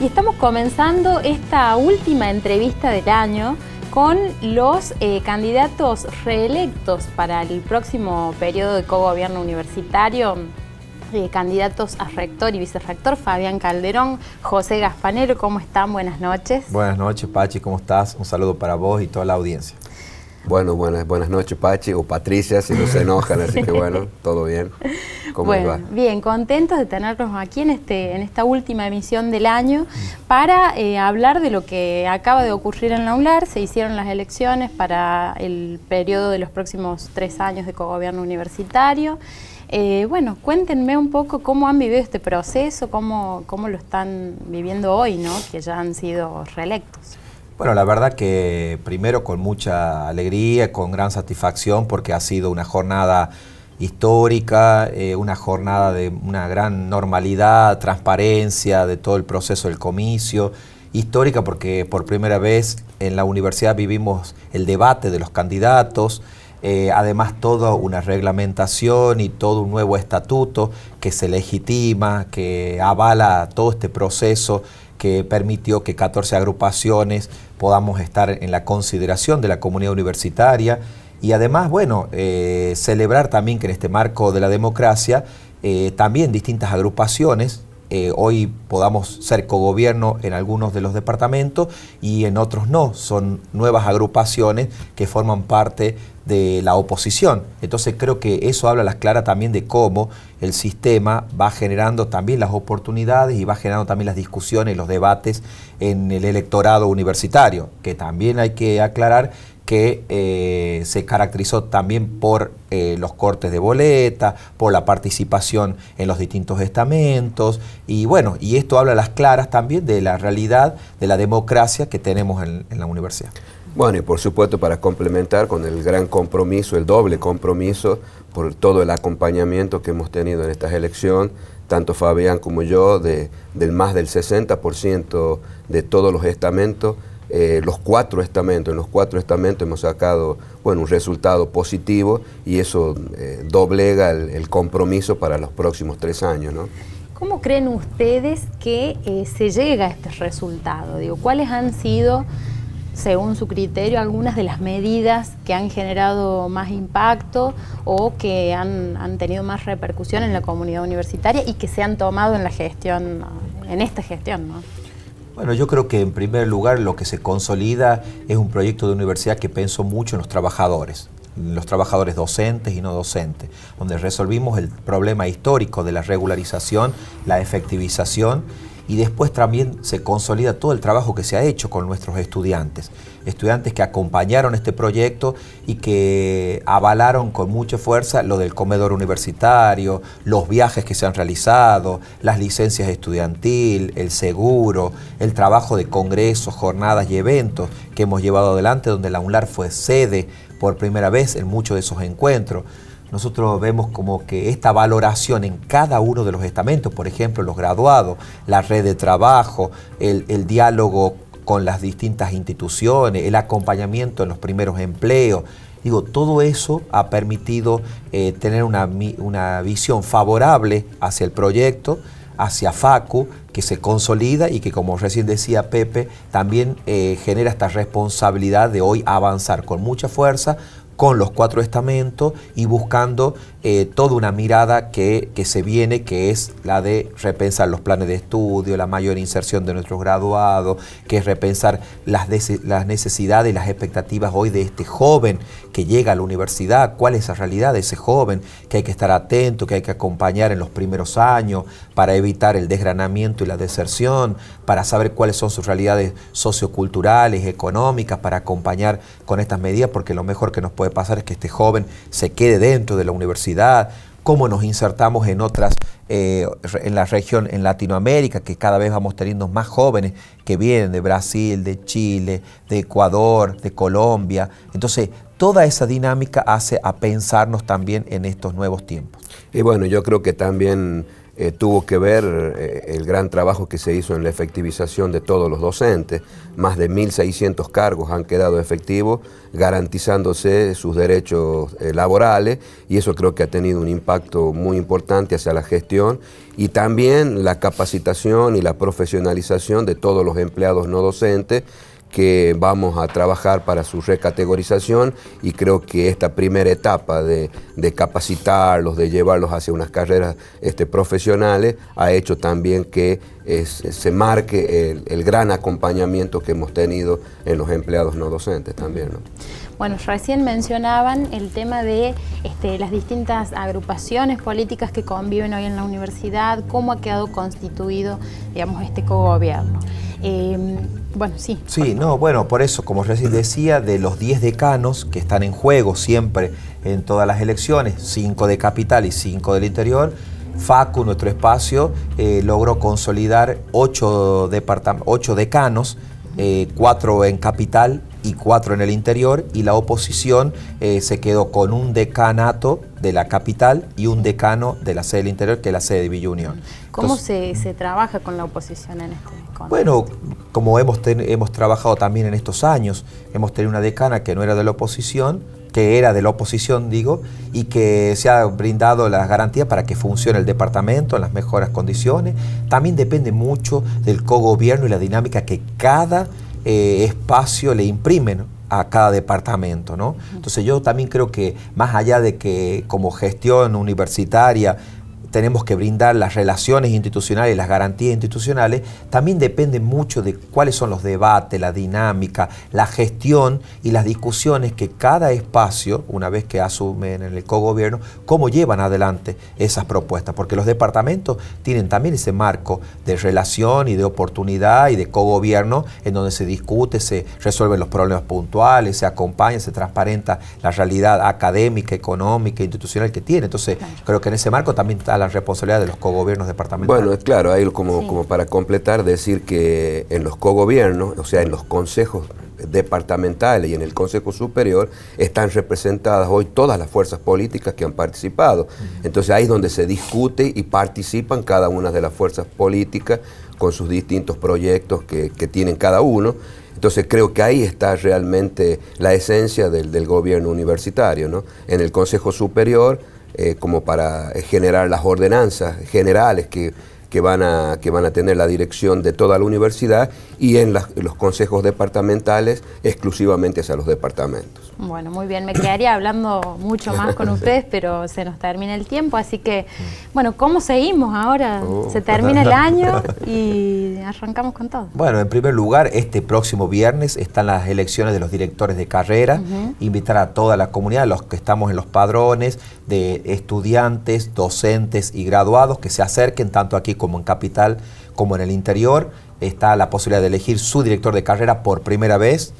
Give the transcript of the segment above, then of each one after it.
y estamos comenzando esta última entrevista del año con los eh, candidatos reelectos para el próximo periodo de cogobierno universitario. Eh, candidatos a rector y vicerrector, Fabián Calderón, José Gaspanero, ¿cómo están? Buenas noches. Buenas noches, Pachi, ¿cómo estás? Un saludo para vos y toda la audiencia. Bueno, buenas, buenas noches, Pachi o Patricia, si no se enojan, así que bueno, todo bien. ¿Cómo bueno, Bien, contentos de tenernos aquí en, este, en esta última emisión del año para eh, hablar de lo que acaba de ocurrir en la ULAR. Se hicieron las elecciones para el periodo de los próximos tres años de cogobierno universitario. Eh, bueno, cuéntenme un poco cómo han vivido este proceso, cómo, cómo lo están viviendo hoy, ¿no? que ya han sido reelectos. Bueno, la verdad que primero con mucha alegría, con gran satisfacción, porque ha sido una jornada histórica, eh, una jornada de una gran normalidad, transparencia de todo el proceso del comicio, histórica porque por primera vez en la universidad vivimos el debate de los candidatos, eh, además toda una reglamentación y todo un nuevo estatuto que se legitima, que avala todo este proceso que permitió que 14 agrupaciones podamos estar en la consideración de la comunidad universitaria y además, bueno, eh, celebrar también que en este marco de la democracia, eh, también distintas agrupaciones eh, hoy podamos ser cogobierno en algunos de los departamentos y en otros no. Son nuevas agrupaciones que forman parte de la oposición. Entonces creo que eso habla las claras también de cómo el sistema va generando también las oportunidades y va generando también las discusiones, y los debates en el electorado universitario, que también hay que aclarar que eh, se caracterizó también por eh, los cortes de boleta, por la participación en los distintos estamentos, y bueno, y esto habla a las claras también de la realidad de la democracia que tenemos en, la universidad. Bueno, y por supuesto para complementar con el gran compromiso, el doble compromiso, por todo el acompañamiento que hemos tenido en estas elecciones, tanto Fabián como yo, de, del más del 60% de todos los estamentos, eh, los cuatro estamentos, en los cuatro estamentos hemos sacado un resultado positivo y eso eh, doblega el, compromiso para los próximos tres años. ¿Cómo creen ustedes que eh, se llega a este resultado? Digo, ¿Cuáles han sido, según su criterio, algunas de las medidas que han generado más impacto o que han, tenido más repercusión en la comunidad universitaria y que se han tomado en la gestión, en esta gestión? Bueno, yo creo que en primer lugar lo que se consolida es un proyecto de universidad que pensó mucho en los trabajadores los trabajadores docentes y no docentes, donde resolvimos el problema histórico de la regularización, la efectivización y después también se consolida todo el trabajo que se ha hecho con nuestros estudiantes, estudiantes que acompañaron este proyecto y que avalaron con mucha fuerza lo del comedor universitario, los viajes que se han realizado, las licencias estudiantil, el seguro, el trabajo de congresos, jornadas y eventos que hemos llevado adelante, donde la UNLAR fue sede por primera vez en muchos de esos encuentros nosotros vemos como que esta valoración en cada uno de los estamentos, por ejemplo, los graduados, la red de trabajo, el, diálogo con las distintas instituciones, el acompañamiento en los primeros empleos, Digo, todo eso ha permitido eh, tener una, visión favorable hacia el proyecto, hacia FACU, que se consolida y que, como recién decía Pepe, también eh, genera esta responsabilidad de hoy avanzar con mucha fuerza con los cuatro estamentos y buscando eh, toda una mirada que, se viene, que es la de repensar los planes de estudio, la mayor inserción de nuestros graduados, que es repensar las, las necesidades y las expectativas hoy de este joven que llega a la universidad, cuál es la realidad de ese joven, que hay que estar atento, que hay que acompañar en los primeros años para evitar el desgranamiento y la deserción, para saber cuáles son sus realidades socioculturales, económicas, para acompañar con estas medidas, porque lo mejor que nos puede pasar es que este joven se quede dentro de la universidad cómo nos insertamos en otras, eh, en la región, en Latinoamérica, que cada vez vamos teniendo más jóvenes que vienen de Brasil, de Chile, de Ecuador, de Colombia. Entonces, toda esa dinámica hace a pensarnos también en estos nuevos tiempos. Y bueno, yo creo que también eh, tuvo que ver eh, el gran trabajo que se hizo en la efectivización de todos los docentes. Más de 1.600 cargos han quedado efectivos, garantizándose sus derechos eh, laborales, y eso creo que ha tenido un impacto muy importante hacia la gestión, y también la capacitación y la profesionalización de todos los empleados no docentes que vamos a trabajar para su recategorización y creo que esta primera etapa de, capacitarlos, de llevarlos hacia unas carreras este, profesionales, ha hecho también que se marque el, gran acompañamiento que hemos tenido en los empleados no docentes también. Bueno, recién mencionaban el tema de este, las distintas agrupaciones políticas que conviven hoy en la universidad, cómo ha quedado constituido, digamos, este cogobierno. Em, bueno, sí. Sí, no, bueno, por eso, como recién decía, de los 10 decanos que están en juego siempre en todas las elecciones, 5 de capital y 5 del interior, FACU, nuestro espacio, eh, logró consolidar 8 ocho decanos, 4 eh, en capital y cuatro en el interior, y la oposición eh, se quedó con un decanato de la capital y un decano de la sede del interior, que es la sede de Villa Unión. ¿Cómo se, trabaja con la oposición en este contexto? Bueno, como hemos, hemos trabajado también en estos años, hemos tenido una decana que no era de la oposición, que era de la oposición, digo, y que se ha brindado las garantías para que funcione el departamento en las mejores condiciones. También depende mucho del cogobierno y la dinámica que cada eh, espacio le imprimen a cada departamento. ¿no? Entonces yo también creo que más allá de que como gestión universitaria tenemos que brindar las relaciones institucionales, las garantías institucionales, también depende mucho de cuáles son los debates, la dinámica, la gestión y las discusiones que cada espacio, una vez que asumen el cogobierno, cómo llevan adelante esas propuestas, porque los departamentos tienen también ese marco de relación y de oportunidad y de cogobierno en donde se discute, se resuelven los problemas puntuales, se acompaña, se transparenta la realidad académica, económica, institucional que tiene. Entonces, creo que en ese marco también está la responsabilidad de los cogobiernos departamentales. Bueno, es claro, ahí como, como para completar, decir que en los cogobiernos, o sea, en los consejos departamentales y en el Consejo Superior están representadas hoy todas las fuerzas políticas que han participado. Entonces ahí es donde se discute y participan cada una de las fuerzas políticas con sus distintos proyectos que, tienen cada uno. Entonces creo que ahí está realmente la esencia del, del gobierno universitario, ¿no? En el Consejo Superior eh, como para generar las ordenanzas generales que que van a, que van a tener la dirección de toda la universidad y en los consejos departamentales exclusivamente hacia los departamentos. Bueno, muy bien, me quedaría hablando mucho más con ustedes, pero se nos termina el tiempo, así que, bueno, ¿cómo seguimos ahora? Oh. Se termina el año y arrancamos con todo. Bueno, en primer lugar, este próximo viernes están las elecciones de los directores de carrera, invitar a toda la comunidad, los que estamos en los padrones, de estudiantes, docentes y graduados, que se acerquen tanto aquí como en Capital, como en el interior. Está la posibilidad de elegir su director de carrera por primera vez.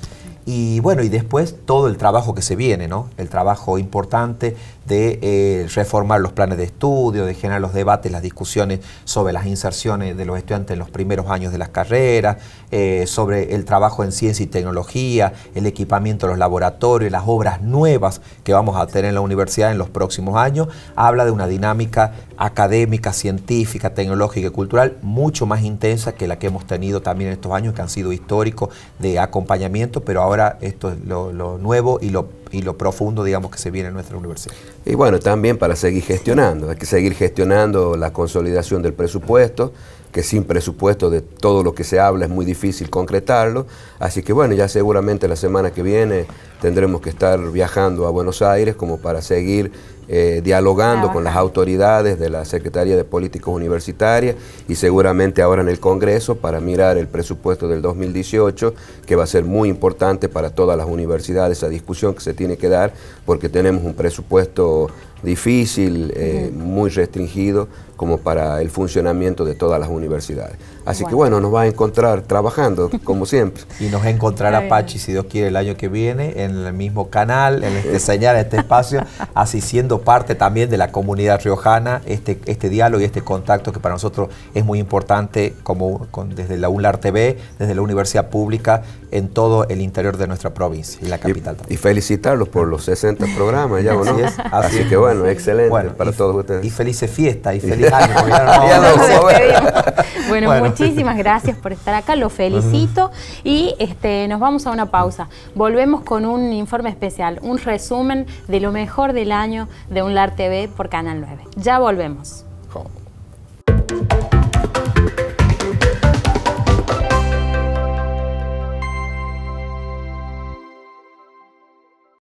Y bueno, y después todo el trabajo que se viene, ¿no? El trabajo importante de eh, reformar los planes de estudio, de generar los debates, las discusiones sobre las inserciones de los estudiantes en los primeros años de las carreras, eh, sobre el trabajo en ciencia y tecnología, el equipamiento de los laboratorios, las obras nuevas que vamos a tener en la universidad en los próximos años, habla de una dinámica académica, científica, tecnológica y cultural mucho más intensa que la que hemos tenido también en estos años, que han sido históricos de acompañamiento, pero ahora esto es lo nuevo y lo y lo profundo, digamos, que se viene en nuestra universidad. Y bueno, también para seguir gestionando, hay que seguir gestionando la consolidación del presupuesto, que sin presupuesto de todo lo que se habla es muy difícil concretarlo, así que bueno, ya seguramente la semana que viene tendremos que estar viajando a Buenos Aires como para seguir eh, dialogando con las autoridades de la Secretaría de Políticas Universitarias y seguramente ahora en el Congreso para mirar el presupuesto del 2018, que va a ser muy importante para todas las universidades, esa discusión que se tiene que dar, porque tenemos un presupuesto difícil, eh, muy restringido como para el funcionamiento de todas las universidades. Así que bueno, nos va a encontrar trabajando como siempre. Y nos encontrará Pachi, si Dios quiere, el año que viene en el mismo canal, en este señal, este espacio, así siendo parte también de la comunidad riojana, este, este diálogo y este contacto que para nosotros es muy importante como desde la UNLAR TV, desde la Universidad Pública, en todo el interior de nuestra provincia y la capital. Y, felicitarlos por los 60 programas, ya, no? es, así que bueno bueno, excelente para todos ustedes. Y felices fiestas y feliz año. bueno, muchísimas gracias por estar acá, lo felicito y este, nos vamos a una pausa. Volvemos con un informe especial, un resumen de lo mejor del año de UNLAR TV por Canal 9. Ya volvemos.